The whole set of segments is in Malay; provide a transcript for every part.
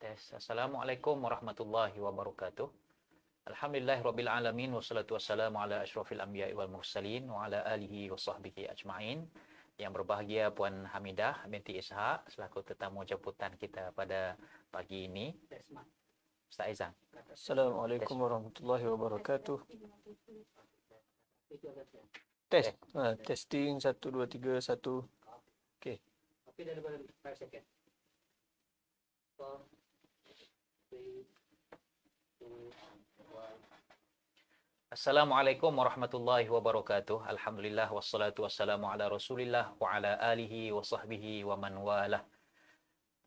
Tes. Assalamualaikum warahmatullahi wabarakatuh. Alhamdulillah rabbil alamin wassalatu wassalamu ala asyrafil anbiya wal mursalin wa ala alihi washabbihi ajmain. Yang berbahagia Puan Hamidah binti Ishaq selaku tetamu jemputan kita pada pagi ini. Ustaz Izan. Assalamualaikum warahmatullahi wabarakatuh. Tes. Ha, testing 1 2 3 1. Okey. Okey dah lebih 5 second. Assalamualaikum warahmatullahi wabarakatuh. Alhamdulillah wassalatu wassalamu ala Rasulillah wa ala alihi wa sahbihi wa man walah.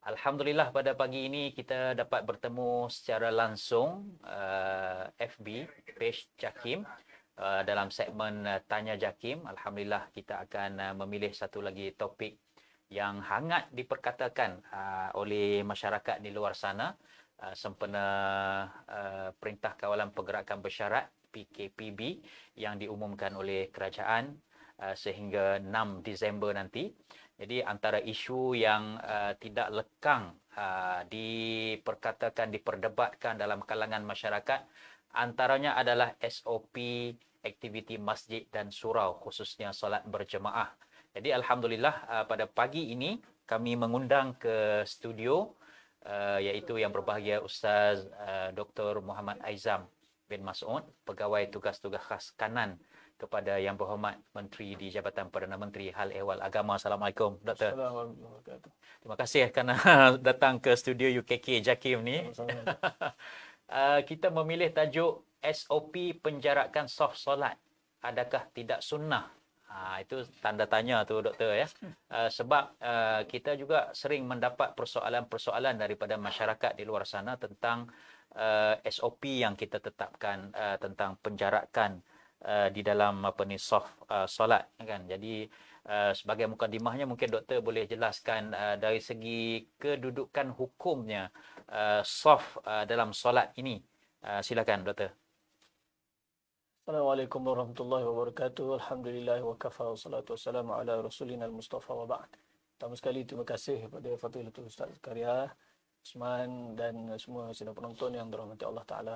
Alhamdulillah pada pagi ini kita dapat bertemu secara langsung uh, FB page Jakim uh, dalam segmen uh, tanya Jakim. Alhamdulillah kita akan uh, memilih satu lagi topik yang hangat diperkatakan uh, oleh masyarakat di luar sana Ah, sempena uh, Perintah Kawalan Pergerakan Bersyarat PKPB yang diumumkan oleh kerajaan uh, sehingga 6 Disember nanti. Jadi antara isu yang uh, tidak lekang uh, diperkatakan diperdebatkan dalam kalangan masyarakat antaranya adalah SOP aktiviti masjid dan surau khususnya solat berjemaah. Jadi alhamdulillah uh, pada pagi ini kami mengundang ke studio uh, iaitu yang berbahagia Ustaz uh, eh, Dr. Muhammad Aizam bin Mas'ud, pegawai tugas-tugas khas kanan kepada yang berhormat Menteri di Jabatan Perdana Menteri Hal Ehwal Agama. Assalamualaikum, Doktor. Assalamualaikum. Terima kasih ya kerana datang ke studio UKK Jakim ni. uh, kita memilih tajuk SOP penjarakan soft solat. Adakah tidak sunnah Ah, itu tanda tanya tu doktor ya. Uh, sebab uh, kita juga sering mendapat persoalan-persoalan daripada masyarakat di luar sana tentang uh, SOP yang kita tetapkan uh, tentang penjarakan uh, di dalam apa ni soft uh, solat kan. Jadi uh, sebagai mukadimahnya mungkin doktor boleh jelaskan uh, dari segi kedudukan hukumnya uh, soft uh, dalam solat ini. Uh, silakan doktor. Assalamualaikum warahmatullahi wabarakatuh. Alhamdulillah wa kafa wa salatu wassalamu ala rasulina al-mustafa wa ba'd. Pertama sekali terima kasih kepada Fatihah Ustaz Karya, Usman dan semua sedang penonton yang dirahmati Allah Ta'ala.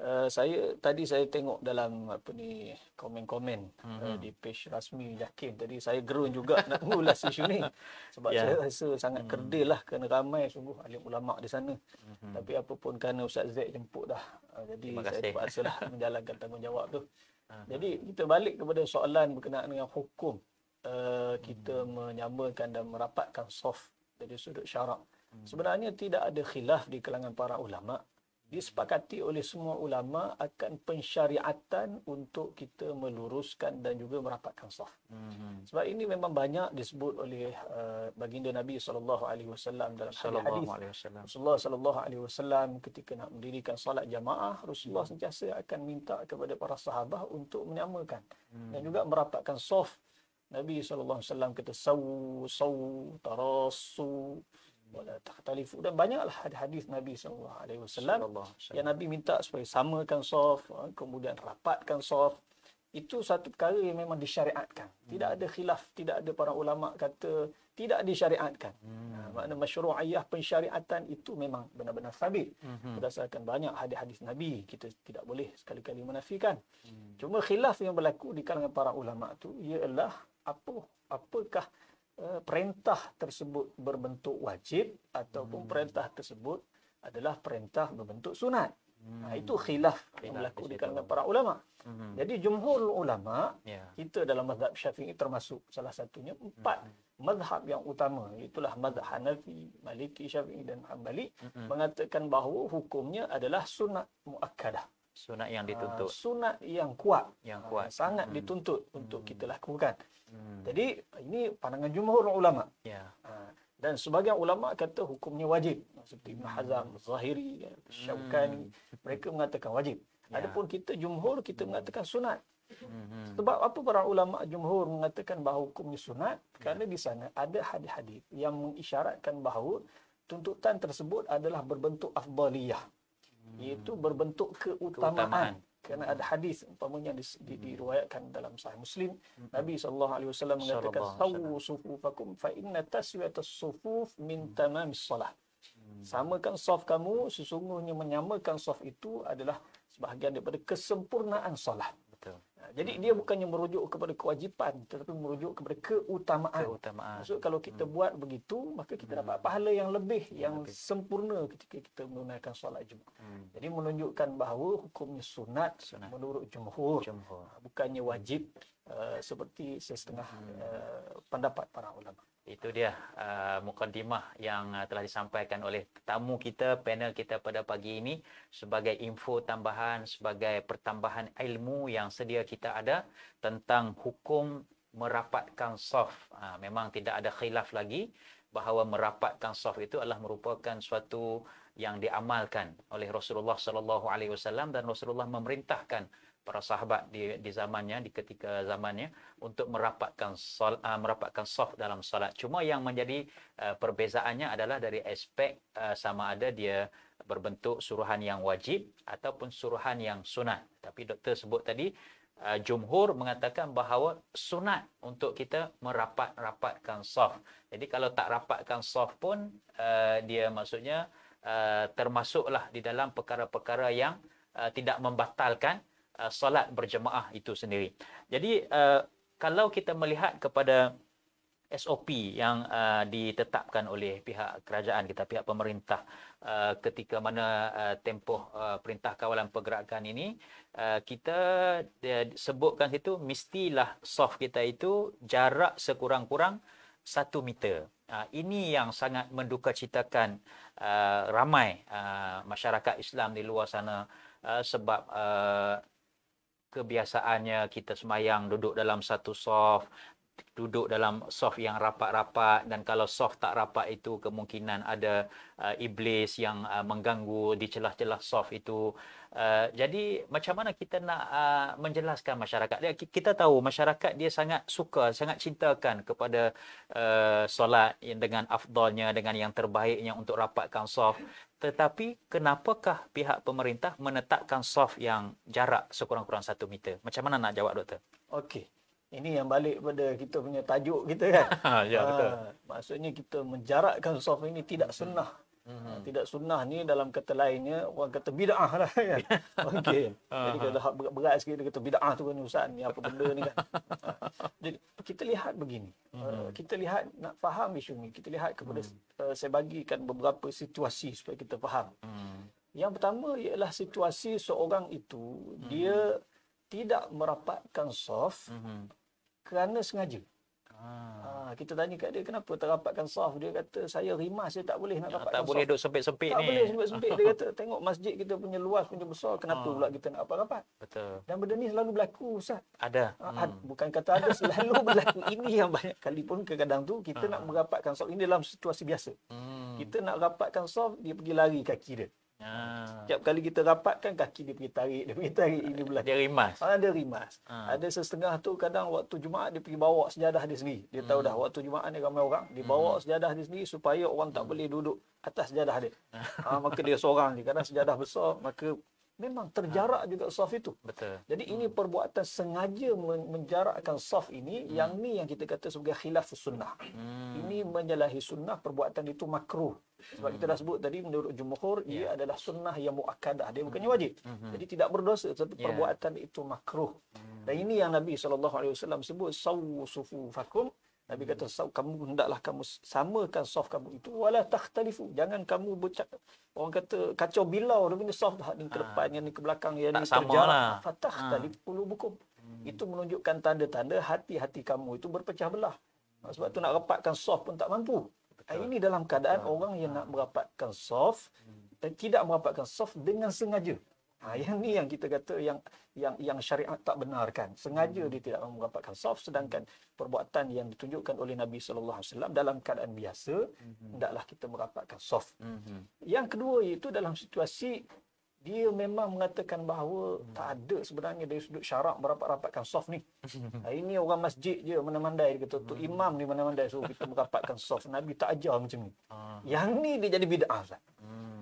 Uh, saya tadi saya tengok dalam apa ni komen-komen eh, mm-hmm. uh, di page rasmi Yakin tadi saya gerun juga nak ulas isu ni sebab yeah. saya rasa sangat mm-hmm. kerdil lah kerana ramai sungguh alim ulama di sana mm-hmm. tapi apa pun kerana Ustaz Zaid jemput dah uh, jadi saya terpaksa lah menjalankan tanggungjawab tu uh-huh. jadi kita balik kepada soalan berkenaan dengan hukum uh, kita mm-hmm. menyamakan dan merapatkan soft dari sudut syarak mm-hmm. sebenarnya tidak ada khilaf di kalangan para ulama disepakati oleh semua ulama akan pensyariatan untuk kita meluruskan dan juga merapatkan saf. Mm-hmm. Sebab ini memang banyak disebut oleh uh, baginda Nabi sallallahu alaihi wasallam dalam hadis. alaihi wasallam. sallallahu alaihi wasallam ketika nak mendirikan solat jamaah, Rasulullah mm. sentiasa akan minta kepada para sahabat untuk menyamakan mm. dan juga merapatkan saf. Nabi sallallahu alaihi wasallam kata sawu sawu tarassu takhtalifu dan banyaklah hadis Nabi sallallahu alaihi wasallam yang Nabi minta supaya samakan saf eh, kemudian rapatkan saf itu satu perkara yang memang disyariatkan hmm. tidak ada khilaf tidak ada para ulama kata tidak disyariatkan hmm. Ha, makna masyru'iyah pensyariatan itu memang benar-benar sabit hmm. berdasarkan banyak hadis-hadis Nabi kita tidak boleh sekali-kali menafikan hmm. cuma khilaf yang berlaku di kalangan para ulama tu ialah apa apakah Eh, perintah tersebut berbentuk wajib ataupun hmm. perintah tersebut adalah perintah berbentuk sunat. Hmm. Nah, itu khilaf yang berlaku di kalangan para ulama. Hmm. Jadi jumhur ulama yeah. kita dalam mazhab Syafi'i termasuk salah satunya empat hmm. mazhab yang utama itulah mazhab Hanafi, Maliki, Syafi'i dan Hambali hmm. mengatakan bahawa hukumnya adalah sunat muakkadah. Sunat yang dituntut. Uh, sunat yang kuat. Yang kuat. Uh, sangat hmm. dituntut untuk hmm. kita lakukan. Hmm. Jadi ini pandangan jumhur ulama. Ya. Ha, dan sebagian ulama kata hukumnya wajib. Seperti Ibn Hazm, hmm. Zahiri, Syaukani, hmm. mereka mengatakan wajib. Ya. Adapun kita jumhur kita hmm. mengatakan sunat. Hmm. Sebab apa para ulama jumhur mengatakan bahawa hukumnya sunat? Ya. Kerana di sana ada hadis-hadis yang mengisyaratkan bahawa tuntutan tersebut adalah berbentuk afdaliyah. Hmm. Iaitu berbentuk keutamaan. keutamaan kerana ada hadis umpamanya di, di, hmm. diriwayatkan dalam sahih muslim hmm. nabi sallallahu alaihi wasallam mengatakan sawu fakum, fa inna taswiyatas sufuf min hmm. tamamis salat samakan saf kamu sesungguhnya menyamakan saf itu adalah sebahagian daripada kesempurnaan solat jadi dia bukannya merujuk kepada kewajipan tetapi merujuk kepada keutamaan. keutamaan. Maksud kalau kita hmm. buat begitu maka kita hmm. dapat pahala yang lebih yang lebih. sempurna ketika kita menunaikan solat Jumaat. Hmm. Jadi menunjukkan bahawa hukumnya sunat, sunat. menurut jumhur. jumhur. Bukannya hmm. wajib uh, seperti sesetengah hmm. uh, pendapat para ulama itu dia uh, mukadimah yang uh, telah disampaikan oleh tetamu kita panel kita pada pagi ini sebagai info tambahan sebagai pertambahan ilmu yang sedia kita ada tentang hukum merapatkan saf uh, memang tidak ada khilaf lagi bahawa merapatkan saf itu adalah merupakan suatu yang diamalkan oleh Rasulullah sallallahu alaihi wasallam dan Rasulullah memerintahkan para sahabat di di zamannya di ketika zamannya untuk merapatkan sol, uh, merapatkan soft dalam solat. Cuma yang menjadi uh, perbezaannya adalah dari aspek uh, sama ada dia berbentuk suruhan yang wajib ataupun suruhan yang sunat. Tapi doktor sebut tadi uh, jumhur mengatakan bahawa sunat untuk kita merapat-rapatkan soft. Jadi kalau tak rapatkan soft pun uh, dia maksudnya uh, termasuklah di dalam perkara-perkara yang tidak membatalkan uh, salat berjemaah itu sendiri. Jadi uh, kalau kita melihat kepada SOP yang uh, ditetapkan oleh pihak kerajaan kita pihak pemerintah uh, ketika mana uh, tempoh uh, perintah kawalan pergerakan ini uh, kita dia sebutkan itu mestilah soft kita itu jarak sekurang-kurang satu meter. Uh, ini yang sangat mendukacitakan uh, ramai uh, masyarakat Islam di luar sana uh, sebab uh, kebiasaannya kita semayang duduk dalam satu soft duduk dalam soft yang rapat-rapat dan kalau soft tak rapat itu kemungkinan ada uh, iblis yang uh, mengganggu di celah-celah soft itu uh, jadi macam mana kita nak uh, menjelaskan masyarakat kita tahu masyarakat dia sangat suka sangat cintakan kepada uh, solat yang dengan afdolnya dengan yang terbaiknya untuk rapatkan soft tetapi kenapakah pihak pemerintah menetapkan soft yang jarak sekurang-kurang satu meter macam mana nak jawab doktor okey ini yang balik pada kita punya tajuk kita kan. Ha, ya betul. Uh, maksudnya kita menjarakkan soft ini tidak sunnah. Hmm. Hmm. Tidak sunnah ni dalam kata lainnya orang kata bid'ah lah kan. Okey. Ha, ha. Jadi kalau hak berat-berat sikit dia kata bid'ah tu kan ustaz ni apa benda ni kan. Ah, jadi kita lihat begini. Hmm. kita lihat nak faham isu ni. Kita lihat kepada hmm. uh, saya bagikan beberapa situasi supaya kita faham. Hmm. Yang pertama ialah situasi seorang itu hmm. dia tidak merapatkan soft. Hmm kerana sengaja. Ha. ha. kita tanya kat dia kenapa tak rapatkan saf dia kata saya rimas saya tak boleh nak ah, rapatkan tak boleh duduk sempit-sempit ni tak boleh sempit-sempit dia kata tengok masjid kita punya luas punya besar kenapa ha. pula kita nak rapat-rapat betul dan benda ni selalu berlaku ustaz ada ha. bukan kata ada selalu berlaku ini yang banyak kali pun kadang tu kita ha. nak merapatkan saf ini dalam situasi biasa hmm. kita nak rapatkan saf dia pergi lari kaki dia Ha. Setiap kali kita rapat kan kaki dia pergi tarik, dia pergi tarik ini belah. Dia rimas. Ha, dia rimas. Ha. Ada sesetengah tu kadang waktu Jumaat dia pergi bawa sejadah dia sendiri. Dia hmm. tahu dah waktu Jumaat ni ramai orang, dia bawa hmm. sejadah dia sendiri supaya orang tak hmm. boleh duduk atas sejadah dia. Ha, maka dia seorang je. Kadang sejadah besar, maka memang terjarak ha. juga saf itu. Betul. Jadi hmm. ini perbuatan sengaja menjarakkan saf ini hmm. yang ni yang kita kata sebagai khilaf sunnah. Hmm. Ini menyalahi sunnah perbuatan itu makruh. Sebab hmm. kita dah hmm. sebut tadi menurut jumhur yeah. ia adalah sunnah yang muakkadah dia bukannya hmm. wajib. Hmm. Jadi tidak berdosa tetapi yeah. perbuatan itu makruh. Hmm. Dan ini yang Nabi SAW sebut sawu sufu fakum Nabi kata kamu hendaklah kamu samakan saf kamu itu wala takhtalifu jangan kamu bercakap orang kata kacau bilau dia punya saf ni ke ah. depan yang ni ke belakang yang ni terjauh lah. fatah ah. tadi puluh buku hmm. itu menunjukkan tanda-tanda hati-hati kamu itu berpecah belah sebab hmm. tu nak rapatkan saf pun tak mampu Betul. ini dalam keadaan Betul. orang yang ah. nak merapatkan saf hmm. tidak merapatkan saf dengan sengaja Ha, yang ni yang kita kata yang yang yang syariat tak benarkan. Sengaja hmm. dia tidak mendapatkan saf sedangkan perbuatan yang ditunjukkan oleh Nabi sallallahu alaihi wasallam dalam keadaan biasa mhm. hendaklah hmm. kita merapatkan saf. Hmm. Yang kedua itu dalam situasi dia memang mengatakan bahawa hmm. tak ada sebenarnya dari sudut syarak merapat-rapatkan saf ni. Ha, ini orang masjid je menemandai dia kata tu hmm. imam ni menemandai suruh kita merapatkan saf. Nabi tak ajar macam ni. Hmm. Yang ni dia jadi bid'ah Ustaz. Hmm.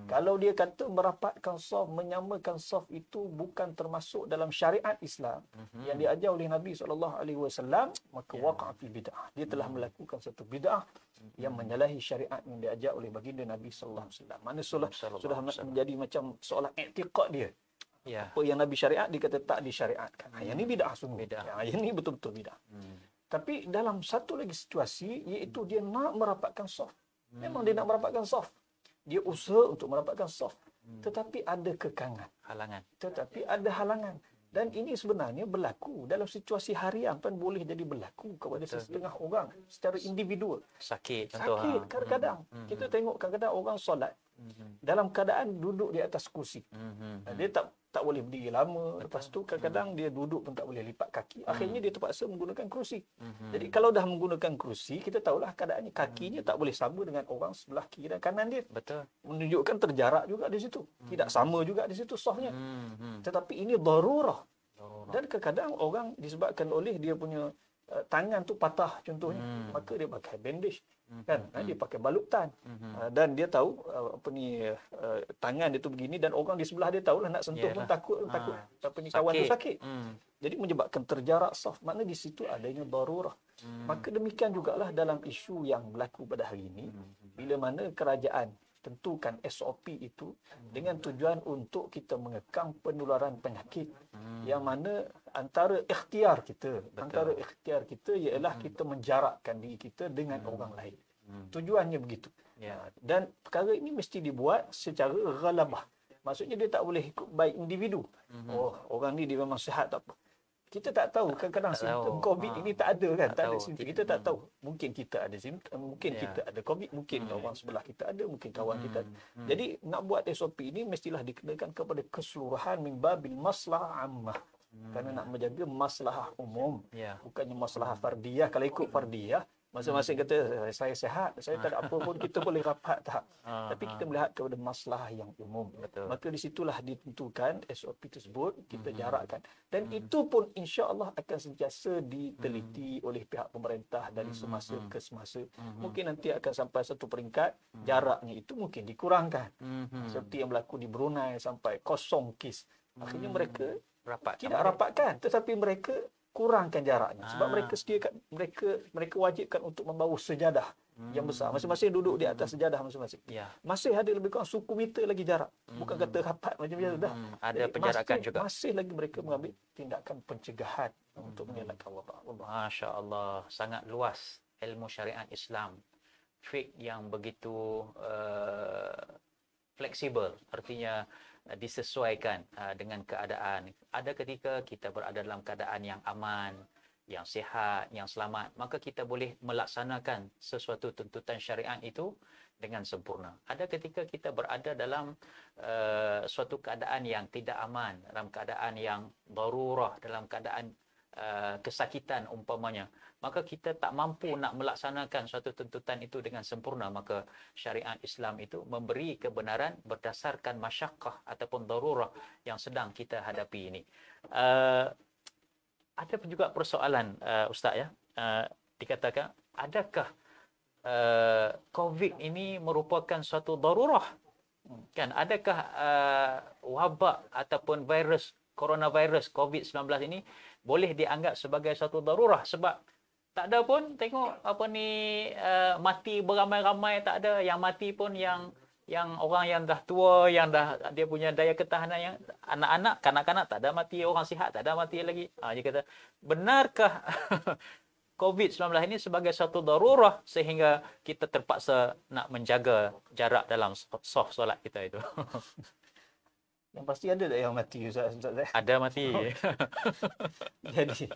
Hmm. Kalau dia kata merapatkan soft, menyamakan soft itu bukan termasuk dalam syariat Islam mm-hmm. yang diajar oleh Nabi SAW, maka yeah. waqa fi bid'ah. Dia telah mm-hmm. melakukan satu bid'ah mm-hmm. yang hmm. menyalahi syariat yang diajar oleh baginda Nabi SAW. Mana sudah sudah menjadi macam seolah etikot dia. Yeah. Apa yang Nabi syariat, dia kata tak disyariatkan. Mm-hmm. Yang ini hmm. bid'ah sungguh. Bid'ah. Yang ini betul-betul bid'ah. Mm. Tapi dalam satu lagi situasi, iaitu dia nak merapatkan soft. Mm. Memang dia nak merapatkan soft dia usaha untuk mendapatkan soft hmm. tetapi ada kekangan halangan tetapi ada halangan dan ini sebenarnya berlaku dalam situasi harian pun boleh jadi berlaku kepada Betul. setengah orang secara individu sakit contoh sakit ha. kadang-kadang hmm. kita tengok kadang-kadang orang solat hmm dalam keadaan duduk di atas kursi. Mm-hmm. Dia tak tak boleh berdiri lama. Lepas tu kadang-kadang dia duduk pun tak boleh lipat kaki. Mhm. Akhirnya dia terpaksa menggunakan kursi. Mm-hmm. Jadi kalau dah menggunakan kursi, kita tahulah keadaannya kakinya mm-hmm. tak boleh sama dengan orang sebelah kiri dan kanan dia. Betul. Menunjukkan terjarak juga di situ. Mm-hmm. Tidak sama juga di situ sahnya. Mm-hmm. Tetapi ini darurah. darurah. Dan kadang-kadang orang disebabkan oleh dia punya Eh, tangan tu patah contohnya hmm. maka dia pakai bandage hmm. kan eh, hmm. dia pakai balutan hmm. Eh, dan dia tahu apa ni tangan dia tu begini dan orang di sebelah dia tahulah nak sentuh Yalah. pun takut ha. takut apa ni kawan tu sakit hmm. jadi menyebabkan terjarak soft makna di situ adanya darurah hmm. maka demikian jugalah dalam isu yang berlaku pada hari ini hmm. bila mana kerajaan tentukan SOP itu hmm. dengan tujuan untuk kita mengekang penularan penyakit hmm. yang mana antara ikhtiar kita Betul. antara ikhtiar kita ialah hmm. kita menjarakkan diri kita dengan hmm. orang lain hmm. tujuannya begitu ya. Ha, dan perkara ini mesti dibuat secara ghalabah maksudnya dia tak boleh ikut baik individu hmm. oh orang ni dia memang sihat tak apa kita tak tahu kan? kadang tak simptom tahu. covid ha. ini ah, tak ada kan tak, tak ada tahu. simptom kita tak tahu mungkin kita ada simptom mungkin yeah. kita ada covid mungkin hmm. orang sebelah kita ada mungkin kawan hmm. kita Hmm. jadi nak buat SOP ini mestilah dikenakan kepada keseluruhan min babil maslahah ammah hmm. kerana nak menjaga maslahah umum yeah. bukannya maslahah fardiyah kalau ikut hmm. fardiyah Masing-masing hmm. kata eh, saya sehat, saya tak ada apa pun kita boleh rapat tak. Ah, Tapi kita ah. melihat kepada masalah yang umum. Betul. Maka di situlah ditentukan SOP tersebut kita hmm. jarakkan. Dan hmm. itu pun insya-Allah akan sentiasa diteliti hmm. oleh pihak pemerintah dari mm-hmm. semasa hmm. ke semasa. Hmm. Mungkin nanti akan sampai satu peringkat hmm. jaraknya itu mungkin dikurangkan. Hmm. Seperti yang berlaku di Brunei sampai kosong kes. Akhirnya mm-hmm. mereka rapat. Tidak rapatkan tetapi mereka kurangkan jaraknya sebab ah. mereka sediakan mereka mereka wajibkan untuk membawa sejadah hmm. yang besar masing-masing duduk di atas sejadah masing-masing. Ya. Masih ada lebih kurang suku meter lagi jarak. Hmm. Bukan kata rapat macam biasa dah. Hmm. Ada Jadi, penjarakan masih, juga. Masih lagi mereka mengambil tindakan pencegahan hmm. untuk mengelakkan wabak. Masya-Allah, sangat luas ilmu syariat Islam. Fik yang begitu uh, fleksibel artinya uh, disesuaikan uh, dengan keadaan ada ketika kita berada dalam keadaan yang aman yang sihat yang selamat maka kita boleh melaksanakan sesuatu tuntutan syariat itu dengan sempurna ada ketika kita berada dalam uh, suatu keadaan yang tidak aman dalam keadaan yang darurah dalam keadaan Uh, kesakitan umpamanya maka kita tak mampu nak melaksanakan suatu tuntutan itu dengan sempurna maka syariat Islam itu memberi kebenaran berdasarkan masyakah ataupun darurah yang sedang kita hadapi ini uh, ada juga persoalan uh, ustaz ya uh, dikatakan adakah uh, covid ini merupakan suatu darurah hmm, kan adakah uh, wabak ataupun virus coronavirus covid-19 ini boleh dianggap sebagai satu darurah sebab tak ada pun tengok apa ni uh, mati beramai-ramai tak ada yang mati pun yang yang orang yang dah tua yang dah dia punya daya ketahanan yang anak-anak kanak-kanak tak ada mati orang sihat tak ada mati lagi ah ha, dia kata benarkah COVID-19 ini sebagai satu darurah sehingga kita terpaksa nak menjaga jarak dalam soft solat kita itu. Yang pasti ada tak yang mati Ustaz? Ustaz? Eh? Ada mati. Jadi,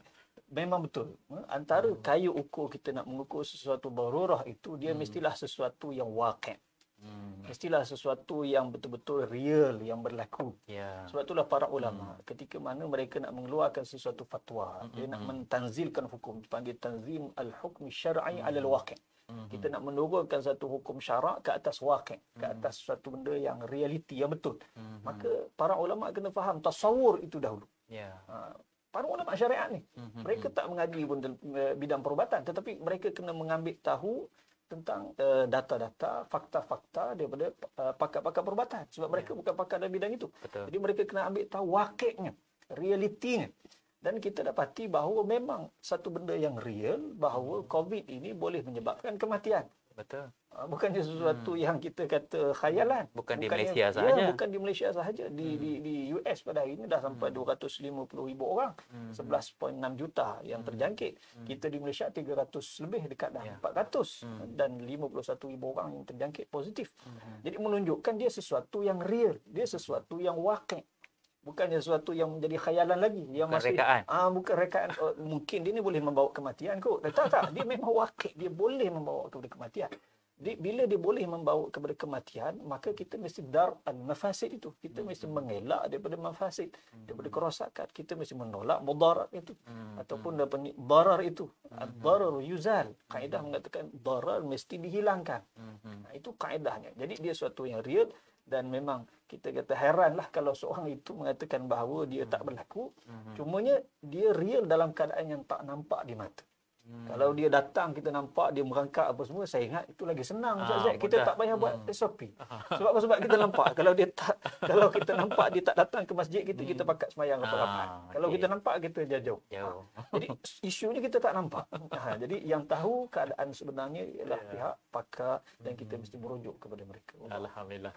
memang betul. Antara hmm. kayu ukur kita nak mengukur sesuatu barurah itu, dia hmm. mestilah sesuatu yang wakil. Hmm. Mestilah sesuatu yang betul-betul real, yang berlaku. Yeah. Sebab itulah para hmm. ulama, hmm. ketika mana mereka nak mengeluarkan sesuatu fatwa, hmm. dia nak hmm, hmm, mentanzilkan hukum, dipanggil tanzim al hukm syar'i hmm. al wakil. Mhm. Kita nak menurunkan satu hukum syarak ke atas wakil, ke mhm. atas satu benda yang realiti, yang betul. Mhm. Maka para ulama kena faham tasawur itu dahulu. Ya. Ha, para ulama syariat ni, mereka tak mengaji pun e, bidang perubatan, tetapi mereka kena mengambil tahu tentang uh, data-data, fakta-fakta daripada uh, pakar-pakar perubatan. Sebab mereka yeah. bukan pakar dalam bidang itu. Betul. Jadi mereka kena ambil tahu wakilnya, realitinya dan kita dapati bahawa memang satu benda yang real bahawa COVID ini boleh menyebabkan kematian. Betul. Ha, bukannya sesuatu hmm. yang kita kata khayalan. Bukan, bukan di Malaysia ya, sahaja. Ya, bukan di Malaysia sahaja. Di, hmm. di, di US pada hari ini dah sampai hmm. ribu orang. Hmm. 11.6 juta yang hmm. terjangkit. Hmm. Kita di Malaysia 300 lebih dekat dah ya. 400. Hmm. Dan ribu orang yang terjangkit positif. Hmm. Jadi menunjukkan dia sesuatu yang real. Dia sesuatu yang wakil. Bukan sesuatu yang menjadi khayalan lagi yang bukan masih rekaan. ah bukan rekaan oh, mungkin dia ni boleh membawa kematian kot eh, tak tak dia memang wakil dia boleh membawa kepada kematian dia, bila dia boleh membawa kepada kematian maka kita mesti dar an mafasid itu kita hmm. mesti mengelak daripada mafasid hmm. daripada kerosakan kita mesti menolak mudarat itu hmm. ataupun daripada darar itu darar yuzal kaedah mengatakan darar mesti dihilangkan nah, itu kaedahnya jadi dia sesuatu yang real dan memang kita kata heranlah kalau seorang itu mengatakan bahawa dia tak hmm. berlaku hmm cumanya dia real dalam keadaan yang tak nampak di mata hmm kalau dia datang kita nampak dia merangkak apa semua saya ingat itu lagi senang ah, Zat, kita tak payah buat mm. SOP sebab sebab kita nampak kalau dia tak kalau kita nampak dia tak datang ke masjid kita mm. kita hmm. pakat semayang ah, kalau okay. kita nampak kita jauh jauh ha. jadi isunya kita tak nampak ha. jadi yang tahu keadaan sebenarnya ialah yeah. pihak pakar dan kita hmm mesti merujuk kepada mereka alhamdulillah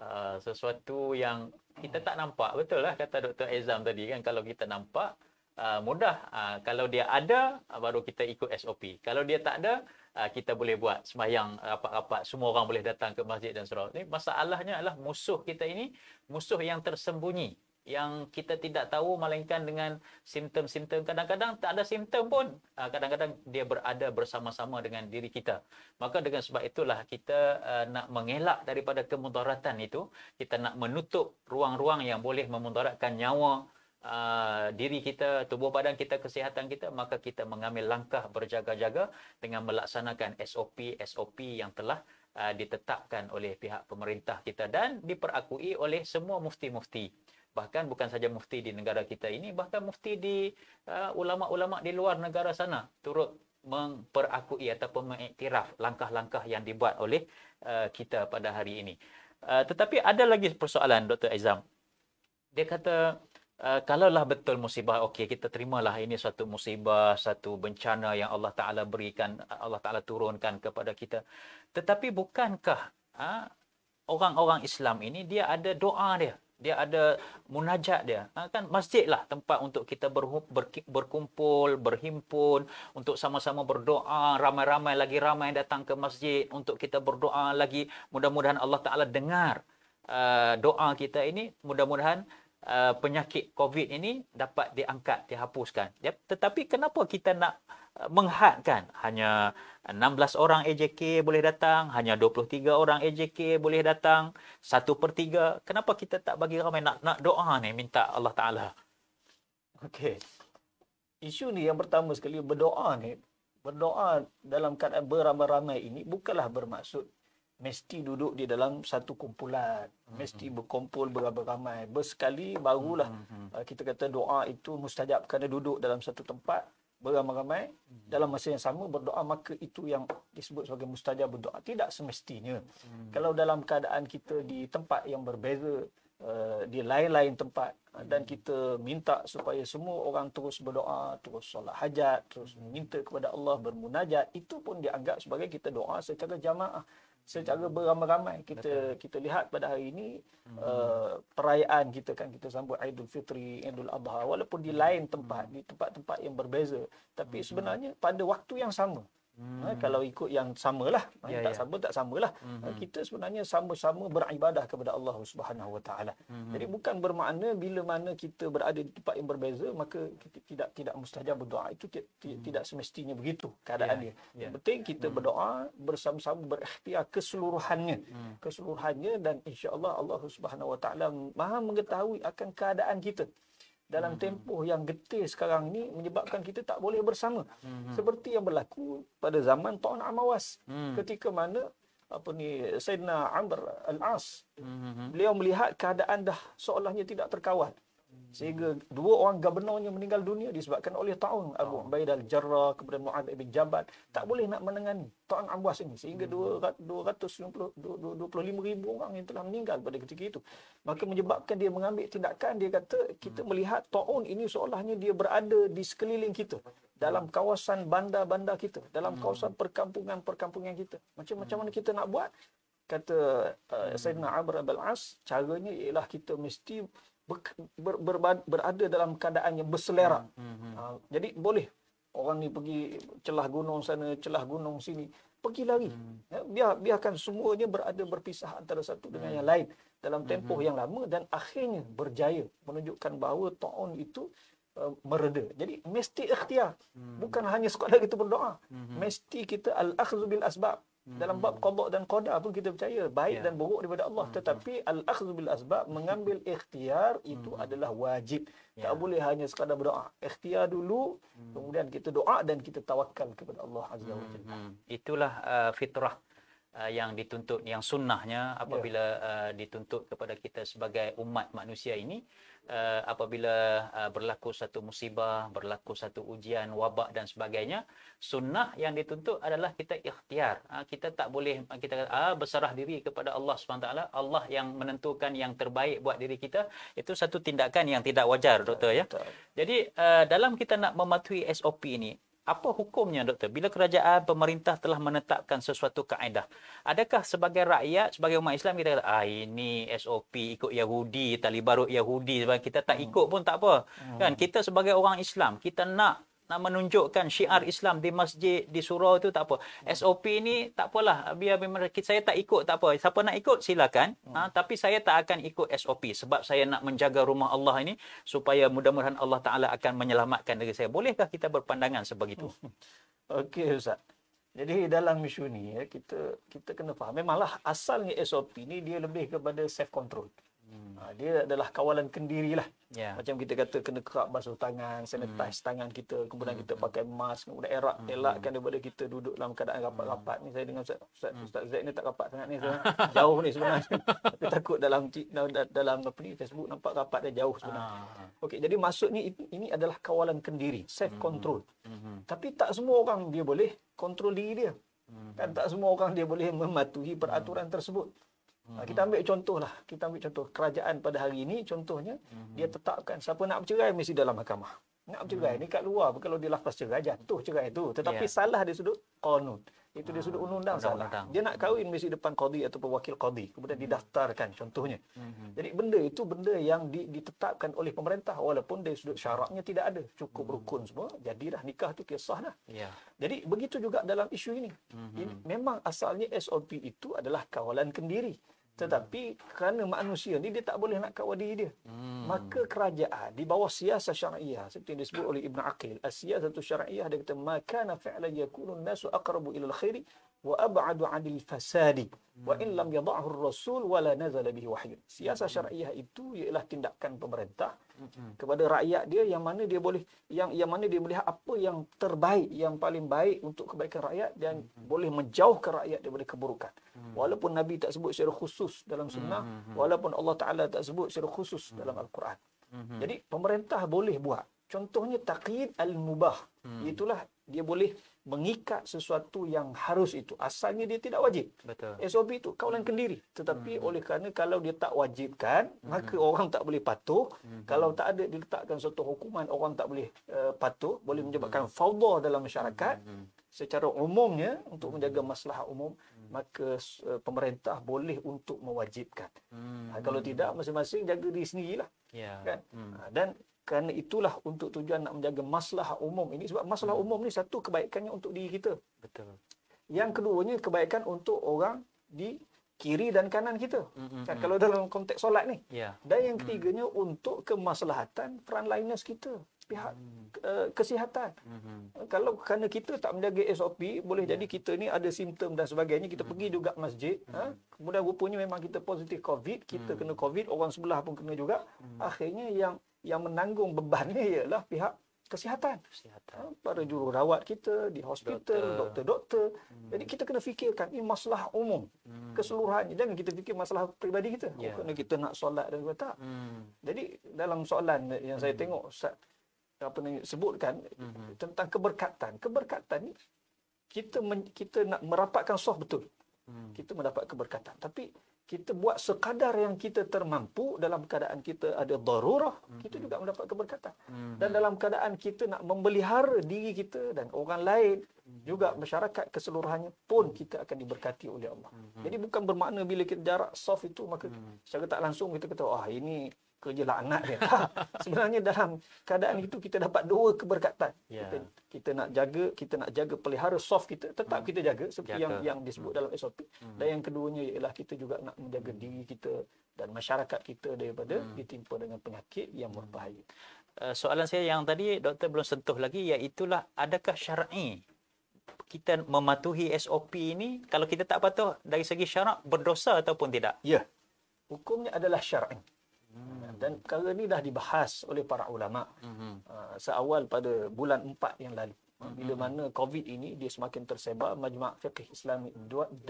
Ah, sesuatu yang kita tak nampak betul lah kata Dr. Azam tadi kan kalau kita nampak uh, mudah uh, kalau dia ada uh, baru kita ikut SOP kalau dia tak ada uh, kita boleh buat semayang rapat-rapat semua orang boleh datang ke masjid dan surau ni masalahnya adalah musuh kita ini musuh yang tersembunyi yang kita tidak tahu melainkan dengan simptom-simptom kadang-kadang tak ada simptom pun ah, kadang-kadang dia berada bersama-sama dengan diri kita maka dengan sebab itulah kita ah, nak mengelak daripada kemudaratan itu kita nak menutup ruang-ruang yang boleh memudaratkan nyawa ah, diri kita tubuh badan kita kesihatan kita maka kita mengambil langkah berjaga-jaga dengan melaksanakan SOP SOP yang telah ditetapkan oleh pihak pemerintah kita dan diperakui oleh semua mufti-mufti bahkan bukan saja mufti di negara kita ini bahkan mufti di uh, ulama-ulama di luar negara sana turut memperakui ataupun mengiktiraf langkah-langkah yang dibuat oleh uh, kita pada hari ini. Uh, tetapi ada lagi persoalan Dr. Azam. Dia kata uh, kalaulah betul musibah okey kita terimalah ini satu musibah, satu bencana yang Allah Taala berikan, Allah Taala turunkan kepada kita. Tetapi bukankah uh, orang-orang Islam ini dia ada doa dia dia ada munajat dia ha, kan masjid lah tempat untuk kita ber, ber, berkumpul berhimpun untuk sama-sama berdoa ramai-ramai lagi ramai datang ke masjid untuk kita berdoa lagi mudah-mudahan Allah Taala dengar uh, doa kita ini mudah-mudahan uh, penyakit covid ini dapat diangkat dihapuskan ya, tetapi kenapa kita nak menghadkan hanya 16 orang AJK boleh datang, hanya 23 orang AJK boleh datang, 1 per 3. Kenapa kita tak bagi ramai nak, nak doa ni minta Allah Ta'ala? Okey. Isu ni yang pertama sekali berdoa ni, berdoa dalam keadaan beramai-ramai ini bukanlah bermaksud mesti duduk di dalam satu kumpulan, hmm. mesti berkumpul beramai-ramai. Bersekali barulah hmm, hmm, uh, kita kata doa itu mustajab kerana duduk dalam satu tempat beramai-ramai hmm. dalam masa yang sama berdoa maka itu yang disebut sebagai mustajab berdoa tidak semestinya hmm. kalau dalam keadaan kita di tempat yang berbeza uh, di lain-lain tempat hmm. dan kita minta supaya semua orang terus berdoa terus solat hajat terus minta kepada Allah bermunajat itu pun dianggap sebagai kita doa secara jamaah secara beramai-ramai kita Betul. kita lihat pada hari ini hmm. uh, perayaan kita kan kita sambut Idul Fitri, Idul Adha walaupun di hmm. lain tempat hmm. di tempat-tempat yang berbeza tapi hmm. sebenarnya pada waktu yang sama Hmm. Ha, kalau ikut yang samalah, ha, ya, tak ya. sama tak samalah. Ha, hmm. Ha, kita sebenarnya sama-sama beribadah kepada Allah Subhanahu Wa hmm. Jadi bukan bermakna bila mana kita berada di tempat yang berbeza maka kita tidak tidak mustajab berdoa. Itu tidak hmm. tidak semestinya begitu keadaan ya, dia. Ya. Yang penting kita hmm. berdoa bersama-sama berikhtiar keseluruhannya. Hmm. Keseluruhannya dan insya-Allah Allah Subhanahu Wa Maha mengetahui akan keadaan kita dalam tempoh yang getir sekarang ini menyebabkan kita tak boleh bersama hmm. seperti yang berlaku pada zaman Ta'un Amawas hmm. ketika mana apa ni Sayyidina Amr Al-As hmm. beliau melihat keadaan dah seolahnya tidak terkawal hmm sehingga dua orang gubernurnya meninggal dunia disebabkan oleh Ta'un Abu oh. Ubaidah Al-Jarrah kemudian Mu'ad Ibn Jabal tak boleh nak menangani Ta'un Abbas ini sehingga hmm. 250, 25 ribu orang yang telah meninggal pada ketika itu maka menyebabkan dia mengambil tindakan dia kata kita hmm. melihat Ta'un ini seolahnya dia berada di sekeliling kita dalam hmm. kawasan bandar-bandar kita dalam hmm. kawasan perkampungan-perkampungan kita macam macam mana kita nak buat kata uh, hmm. Sayyidina Amr bin as caranya ialah kita mesti ber, ber, ber, berada dalam keadaan yang berselera. Hmm. Hmm. Uh, jadi boleh orang ni pergi celah gunung sana, celah gunung sini, pergi lari. Hmm. Ya, biar biarkan semuanya berada berpisah antara satu dengan hmm. yang lain dalam hmm, tempoh hmm. yang lama dan akhirnya berjaya menunjukkan bahawa taun itu uh, mereda. Jadi mesti ikhtiar. Hmm. Bukan hanya sekadar kita berdoa. Hmm. Mesti kita al akhzubil asbab. Dalam bab qada dan qada pun kita percaya baik yeah. dan buruk daripada Allah hmm tetapi al-akhdh bil asbab mengambil ikhtiar itu hmm. adalah wajib. Yeah. Tak ya. boleh hanya sekadar berdoa. Ikhtiar dulu hmm kemudian kita doa dan kita tawakal kepada Allah azza wajalla. mm hmm. Itulah uh, fitrah uh, yang dituntut yang sunnahnya apabila ya. uh, dituntut kepada kita sebagai umat manusia ini uh, apabila uh, berlaku satu musibah, berlaku satu ujian, wabak dan sebagainya, sunnah yang dituntut adalah kita ikhtiar. Uh, kita tak boleh ah, kita kata uh, berserah diri kepada Allah SWT. Allah yang menentukan yang terbaik buat diri kita. Itu satu tindakan yang tidak wajar, doktor ya. Jadi uh, dalam kita nak mematuhi SOP ini, apa hukumnya doktor bila kerajaan pemerintah telah menetapkan sesuatu kaedah adakah sebagai rakyat sebagai umat Islam kita kata ah ini SOP ikut Yahudi tali baru Yahudi sebab kita tak hmm. ikut pun tak apa hmm. kan kita sebagai orang Islam kita nak nak menunjukkan syiar hmm. Islam di masjid, di surau tu tak apa. Hmm. SOP ni tak apalah. Biar, biar saya tak ikut tak apa. Siapa nak ikut silakan. Hmm. Ha, tapi saya tak akan ikut SOP sebab saya nak menjaga rumah Allah ini supaya mudah-mudahan Allah Taala akan menyelamatkan negeri saya. Bolehkah kita berpandangan sebegitu? Okey Ustaz. Jadi dalam isu ni ya, kita kita kena faham memanglah asalnya SOP ni dia lebih kepada self control. Hmm. Uh, dia adalah kawalan kendiri lah. Yeah. Macam kita kata kena kerap basuh tangan, sanitize hmm. tangan kita, kemudian hmm. kita hmm. pakai mask, kemudian erak, hmm. elakkan hmm. daripada kita duduk dalam keadaan rapat-rapat hmm. ni. Saya dengan Ustaz, Ustaz, hmm. Ustaz Zaid ni tak rapat sangat ni. jauh ni sebenarnya. Tapi takut dalam dalam apa ni, Facebook nampak rapat dia jauh sebenarnya. Ah. ah. Okey, jadi maksud ni, ini adalah kawalan kendiri, self-control. Hmm, hmm. Hmm. Tapi tak semua orang dia boleh kontrol diri dia. Hmm. Kan tak semua orang dia boleh mematuhi peraturan hmm. tersebut. Hmm. Kita ambil contoh lah. Kita ambil contoh kerajaan pada hari ini contohnya hmm. dia tetapkan siapa nak bercerai mesti dalam mahkamah. Nak bercerai hmm. ni kat luar kalau dia lafaz cerai jatuh cerai itu. Tetapi yeah. salah dari sudut konun. Itu dia sudut ah, undang-undang salah. undang Dia nak kahwin mesti depan kodi atau wakil kodi kemudian hmm. didaftarkan contohnya. Hmm. Jadi benda itu benda yang ditetapkan oleh pemerintah walaupun dia sudut syaraknya tidak ada. Cukup hmm. rukun semua jadilah nikah tu kisah dah. Yeah. Jadi begitu juga dalam isu ini. Hmm. Memang asalnya SOP itu adalah kawalan kendiri. Tetapi hmm. kerana manusia ni dia tak boleh nak kawal diri dia. Hmm. Maka kerajaan di bawah siasat syariah seperti yang disebut oleh Ibn Aqil, as-siyasatu syariah dia kata maka kana fi'lan yakunu an-nasu aqrabu ila khairi wa وأبعد عن الفساد وإن لم يضعه الرسول ولا نزل bihi وحي سياسة شرعية itu ialah tindakan pemerintah hmm. kepada rakyat dia yang mana dia boleh yang yang mana dia melihat apa yang terbaik yang paling baik untuk kebaikan rakyat dan hmm. boleh menjauhkan rakyat daripada keburukan hmm. walaupun nabi tak sebut secara khusus dalam sunnah walaupun Allah taala tak sebut secara khusus dalam al-Quran jadi pemerintah boleh buat contohnya taqid al-mubah itulah dia boleh mengikat sesuatu yang harus itu asalnya dia tidak wajib betul SOP itu kawalan hmm. kendiri tetapi hmm. oleh kerana kalau dia tak wajibkan hmm. maka orang tak boleh patuh hmm. kalau tak ada diletakkan suatu hukuman orang tak boleh uh, patuh boleh hmm. menyebabkan hmm. fauda dalam masyarakat hmm. hmm. secara umumnya untuk menjaga masalah umum maka uh, pemerintah boleh untuk mewajibkan hmm. ha, kalau tidak masing-masing jaga diri sendirilah lah ya. yeah. kan hmm. Ha, dan kerana itulah untuk tujuan nak menjaga masalah umum ini sebab masalah hmm. umum ni satu kebaikannya untuk diri kita betul yang keduanya kebaikan untuk orang di kiri dan kanan kita hmm, kan hmm, kalau hmm. dalam konteks solat ni yeah. dan yang hmm. ketiganya hmm. untuk kemaslahatan frontliners kita pihak hmm. uh, kesihatan hmm. kalau kerana kita tak menjaga SOP boleh yeah. jadi kita ni ada simptom dan sebagainya kita hmm. pergi juga masjid hmm. ha? kemudian rupanya memang kita positif covid kita hmm. kena covid orang sebelah pun kena juga hmm. akhirnya yang yang menanggung bebannya ialah pihak kesihatan. Kesihatan. Ah, Para jururawat kita di hospital, doktor-doktor. Hmm. Jadi kita kena fikirkan ini masalah umum hmm. keseluruhannya. Jangan kita fikir masalah peribadi kita. Yeah. Oh, kena kita nak solat dan kata. Hmm. Jadi dalam soalan yang hmm. saya tengok apa ni sebutkan hmm. tentang keberkatan. Keberkatan ni kita men, kita nak merapatkan soh betul. Hmm. Kita mendapat keberkatan. Tapi kita buat sekadar yang kita termampu dalam keadaan kita ada darurah mm-hmm. kita hmm. juga mendapat keberkatan mm-hmm. dan dalam keadaan kita nak memelihara diri kita dan orang lain mm-hmm. juga masyarakat keseluruhannya pun kita akan diberkati oleh Allah mm-hmm. jadi bukan bermakna bila kita jarak soft itu maka mm-hmm. secara tak langsung kita kata ah ini kerja laknat dia. Ha, sebenarnya dalam keadaan itu kita dapat dua keberkatan. Yeah. Kita, kita nak jaga, kita nak jaga pelihara soft kita, tetap hmm. kita jaga seperti jaga. yang yang disebut hmm. dalam SOP. Hmm. Dan yang keduanya ialah kita juga nak menjaga hmm. diri kita dan masyarakat kita daripada hmm. ditimpa dengan penyakit yang hmm. berbahaya. Uh, soalan saya yang tadi doktor belum sentuh lagi iaitu adakah syar'i kita mematuhi SOP ini kalau kita tak patuh dari segi syarak berdosa ataupun tidak? Ya. Yeah. Hukumnya adalah syar'i. Hmm. dan perkara ini dah dibahas oleh para ulama hmm uh, seawal pada bulan 4 yang lalu uh, hmm bila mana covid ini dia semakin tersebar majma' fiqh islami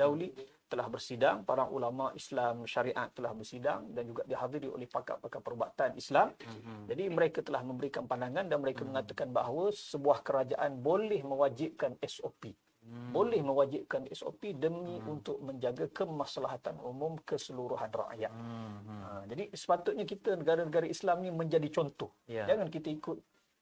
dauli telah bersidang para ulama Islam syariat telah bersidang dan juga dihadiri oleh pakar-pakar perubatan Islam hmm jadi mereka telah memberikan pandangan dan mereka hmm mengatakan bahawa sebuah kerajaan boleh mewajibkan SOP hmm. boleh mewajibkan SOP demi hmm. untuk menjaga kemaslahatan umum keseluruhan rakyat. Hmm, hmm. Ha, jadi sepatutnya kita negara-negara Islam ni menjadi contoh. Yeah. Jangan kita ikut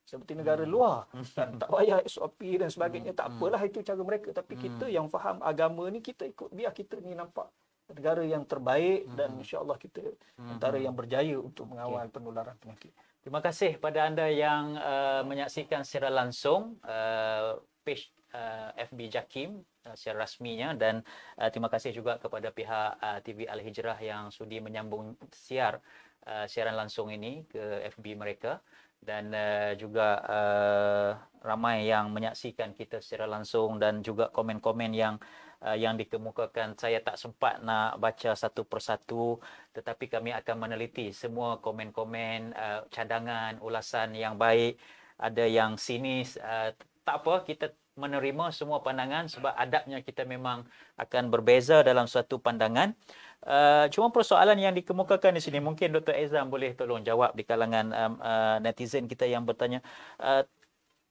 seperti hmm. negara hmm. luar dan tak payah SOP dan sebagainya hmm. tak apalah itu cara mereka tapi hmm. kita yang faham agama ni kita ikut biar kita ni nampak negara yang terbaik hmm. dan insya-Allah kita hmm. antara yang berjaya untuk mengawal penularan penyakit. Terima kasih pada anda yang uh, menyaksikan secara langsung uh, page uh, FB Jakim uh, secara rasminya dan uh, terima kasih juga kepada pihak uh, TV Al Hijrah yang sudi menyambung siar uh, siaran langsung ini ke FB mereka dan uh, juga uh, ramai yang menyaksikan kita secara langsung dan juga komen-komen yang uh, yang dikemukakan saya tak sempat nak baca satu persatu tetapi kami akan meneliti semua komen-komen uh, cadangan ulasan yang baik ada yang sinis uh, tak apa kita menerima semua pandangan sebab adabnya kita memang akan berbeza dalam suatu pandangan. Uh, cuma persoalan yang dikemukakan di sini mungkin Dr. Ezam boleh tolong jawab di kalangan um, uh, netizen kita yang bertanya uh,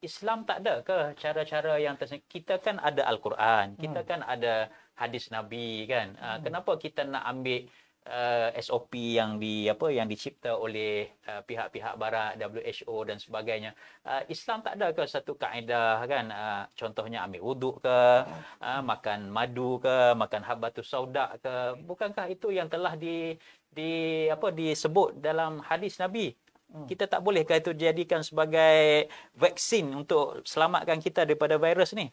Islam tak ada ke cara-cara yang tersen- kita kan ada Al-Quran, kita hmm. kan ada hadis Nabi kan. Uh, hmm. Kenapa kita nak ambil uh, SOP yang di apa yang dicipta oleh uh, pihak-pihak uh, barat WHO dan sebagainya. Uh, Islam tak ada ke satu kaedah kan uh, contohnya ambil wuduk ke, hmm. uh, makan madu ke, makan habatus sauda ke, bukankah itu yang telah di di apa disebut dalam hadis Nabi? Hmm. Kita tak boleh ke itu jadikan sebagai vaksin untuk selamatkan kita daripada virus ni?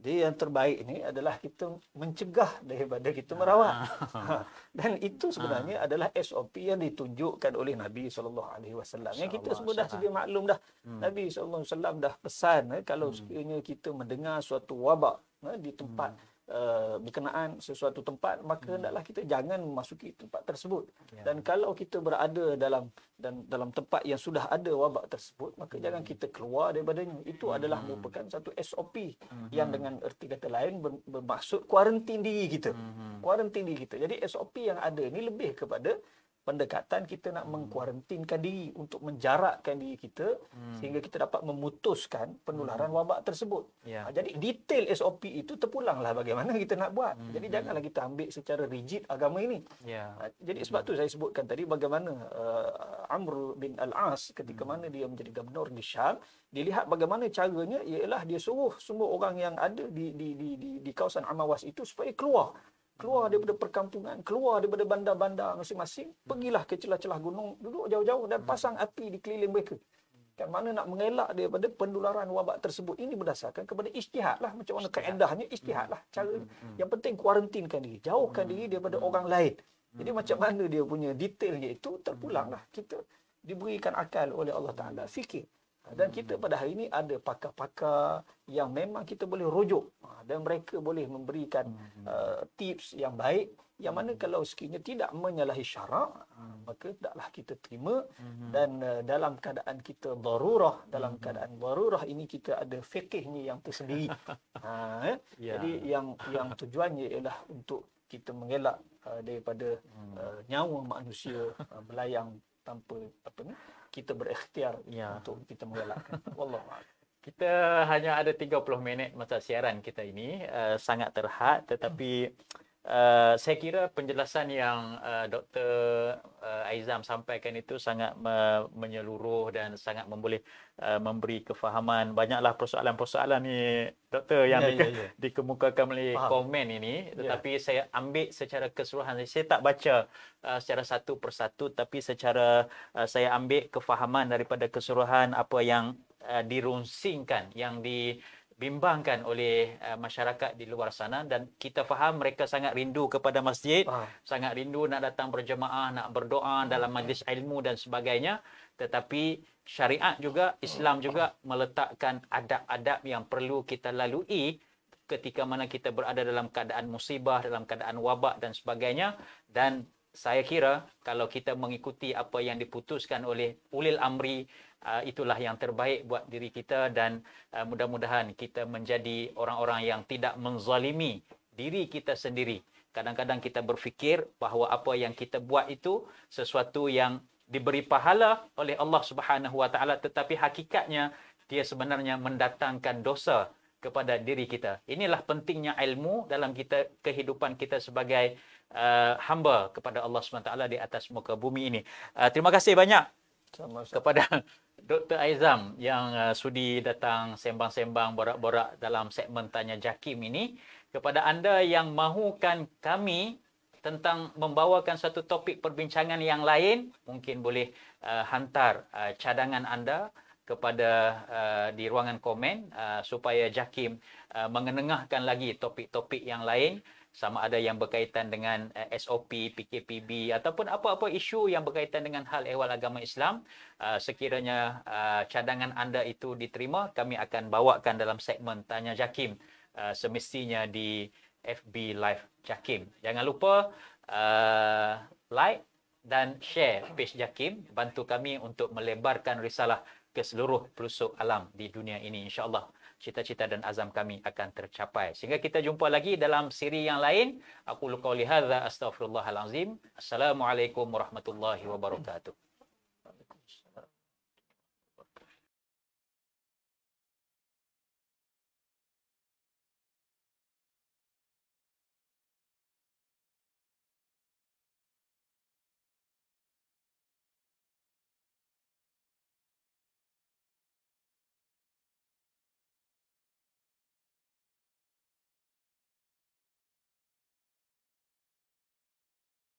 Jadi yang terbaik ini adalah kita mencegah daripada kita merawat. Ah. Ha. Dan itu sebenarnya ha. adalah SOP yang ditunjukkan oleh Nabi sallallahu alaihi wasallam. Yang kita semua dah sedia maklum dah. Hmm. Nabi sallallahu alaihi wasallam dah pesan eh, kalau hmm. sekiranya kita mendengar suatu wabak eh, di tempat hmm. Eh, berkenaan sesuatu tempat maka hmm. hendaklah kita jangan memasuki tempat tersebut ya. dan kalau kita berada dalam dan dalam tempat yang sudah ada wabak tersebut maka hmm. jangan kita keluar daripadanya itu hmm. adalah merupakan satu SOP yang dengan erti kata lain bermaksud kuarantin diri kita kuarantin diri kita jadi SOP yang ada ini lebih kepada pendekatan kita nak hmm. mengkuarantinkan diri untuk menjarakkan diri kita hmm. sehingga kita dapat memutuskan penularan hmm. wabak tersebut. Yeah. Ha, jadi detail SOP itu terpulanglah bagaimana kita nak buat. Hmm. Jadi ya. janganlah kita ambil secara rigid agama ini. Yeah. Ha, jadi sebab yeah. tu saya sebutkan tadi bagaimana uh, Amr bin Al-As ketika hmm. mana dia menjadi gubernur di Syam, dilihat bagaimana caranya ialah dia suruh semua orang yang ada di di di di, di kawasan Amawas itu supaya keluar keluar daripada perkampungan, keluar daripada bandar-bandar masing-masing, pergilah ke celah-celah gunung, duduk jauh-jauh dan pasang hmm. api di keliling mereka. Kan mana nak mengelak daripada penularan wabak tersebut. Ini berdasarkan kepada istihad lah. Macam mana istihad. kaedahnya, istihad lah. Hmm. Cara hmm. yang penting, kuarantinkan diri. Jauhkan diri daripada orang lain. Jadi macam mana dia punya detailnya itu, terpulang lah. Kita diberikan akal oleh Allah Ta'ala. Fikir dan kita pada hari ini ada pakar-pakar yang memang kita boleh rujuk ha, dan mereka boleh memberikan hmm. uh, tips yang baik yang mana hmm. kalau sekiranya tidak menyalahi syarak ha, hmm. maka taklah kita terima dan uh, dalam keadaan kita darurah dalam keadaan darurah ini kita ada fikihnya yang tersendiri ha eh? yeah. jadi yang yang tujuannya ialah untuk kita mengelak uh, daripada uh, nyawa manusia uh, melayang tanpa apa ni kita berikhtiar ya. untuk kita menggalakkan. Wallah. Kita hanya ada 30 minit masa siaran kita ini uh, sangat terhad tetapi hmm. Eh, saya kira penjelasan yang uh, eh, Dr. Uh, eh, Aizam sampaikan itu sangat me- menyeluruh dan sangat memboleh uh, memberi kefahaman banyaklah persoalan-persoalan ni Dr. yang yeah, dike- yeah, yeah. dikemukakan melalui Faham. komen ini ya. tetapi yeah. saya ambil secara keseluruhan saya tak baca uh, secara satu persatu tapi secara uh, saya ambil kefahaman daripada keseluruhan apa yang uh, dirunsingkan yang di dibimbangkan oleh uh, masyarakat di luar sana dan kita faham mereka sangat rindu kepada masjid, ah. sangat rindu nak datang berjemaah, nak berdoa hmm. dalam majlis ilmu dan sebagainya. Tetapi syariat juga, Islam juga meletakkan adab-adab yang perlu kita lalui ketika mana kita berada dalam keadaan musibah, dalam keadaan wabak dan sebagainya. Dan saya kira kalau kita mengikuti apa yang diputuskan oleh ulil amri, Ah, itulah yang terbaik buat diri kita dan ah, mudah-mudahan kita menjadi orang-orang yang tidak menzalimi diri kita sendiri. Kadang-kadang kita berfikir bahawa apa yang kita buat itu sesuatu yang diberi pahala oleh Allah Subhanahu Wa Taala tetapi hakikatnya dia sebenarnya mendatangkan dosa kepada diri kita. Inilah pentingnya ilmu dalam kita kehidupan kita sebagai uh, hamba kepada Allah Subhanahu Wa Taala di atas muka bumi ini. Uh, terima kasih banyak kepada Dr. Aizam yang uh, sudi datang sembang-sembang borak-borak dalam segmen Tanya Jakim ini. Kepada anda yang mahukan kami tentang membawakan satu topik perbincangan yang lain, mungkin boleh uh, hantar uh, cadangan anda kepada uh, di ruangan komen uh, supaya Jakim uh, mengenengahkan lagi topik-topik yang lain sama ada yang berkaitan dengan uh, eh, SOP, PKPB ataupun apa-apa isu yang berkaitan dengan hal ehwal agama Islam uh, sekiranya uh, cadangan anda itu diterima kami akan bawakan dalam segmen Tanya Jakim uh, semestinya di FB Live Jakim jangan lupa uh, like dan share page Jakim bantu kami untuk melebarkan risalah ke seluruh pelosok alam di dunia ini insyaAllah cita-cita dan azam kami akan tercapai. Sehingga kita jumpa lagi dalam siri yang lain. Aku lukau lihada astagfirullahalazim. Assalamualaikum warahmatullahi wabarakatuh.